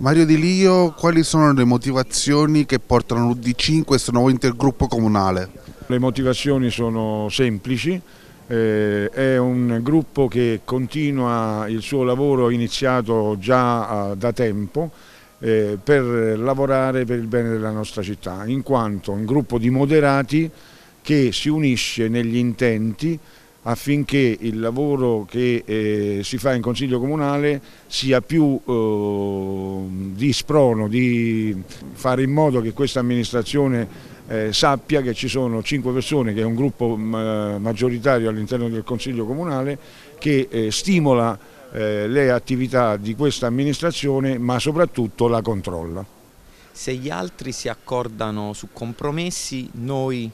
Mario Di Lio, quali sono le motivazioni che portano l'UDC in questo nuovo intergruppo comunale? Le motivazioni sono semplici, eh, è un gruppo che continua il suo lavoro iniziato già eh, da tempo eh, per lavorare per il bene della nostra città, in quanto un gruppo di moderati che si unisce negli intenti affinché il lavoro che eh, si fa in Consiglio Comunale sia più eh, di sprono, di fare in modo che questa amministrazione eh, sappia che ci sono cinque persone, che è un gruppo mm, maggioritario all'interno del Consiglio Comunale, che eh, stimola eh, le attività di questa amministrazione ma soprattutto la controlla. Se gli altri si accordano su compromessi, noi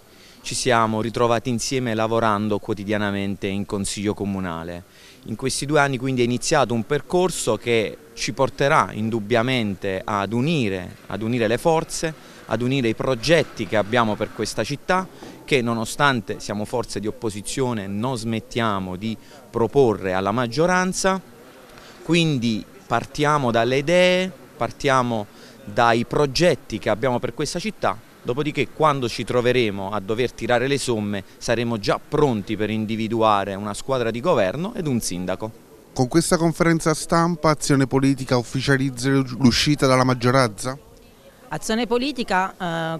ci siamo ritrovati insieme lavorando quotidianamente in Consiglio Comunale. In questi due anni quindi è iniziato un percorso che ci porterà indubbiamente ad unire, ad unire le forze, ad unire i progetti che abbiamo per questa città che nonostante siamo forze di opposizione non smettiamo di proporre alla maggioranza, quindi partiamo dalle idee, partiamo dai progetti che abbiamo per questa città dopodiché quando ci troveremo a dover tirare le somme saremo già pronti per individuare una squadra di governo ed un sindaco. Con questa conferenza stampa Azione Politica ufficializza l'uscita dalla maggioranza? Azione Politica,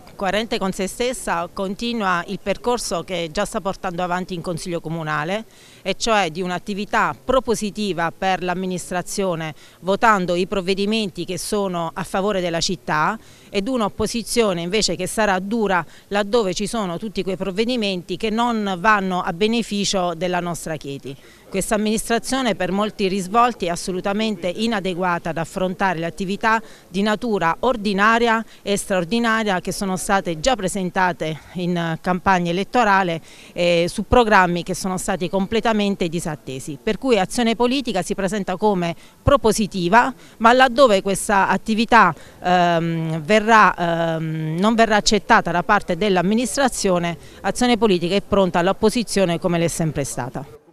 eh, coerente con se stessa, continua il percorso che già sta portando avanti in Consiglio Comunale, e cioè di un'attività propositiva per l'amministrazione, votando i provvedimenti che sono a favore della città ed un'opposizione invece che sarà dura laddove ci sono tutti quei provvedimenti che non vanno a beneficio della nostra Chieti. Questa amministrazione per molti risvolti è assolutamente inadeguata ad affrontare le attività di natura ordinaria e straordinaria che sono state già presentate in campagna elettorale eh, su programmi che sono stati completamente disattesi. Per cui azione politica si presenta come propositiva, ma laddove questa attività ehm, verrà, ehm, non verrà accettata da parte dell'amministrazione, azione politica è pronta all'opposizione come l'è sempre stata.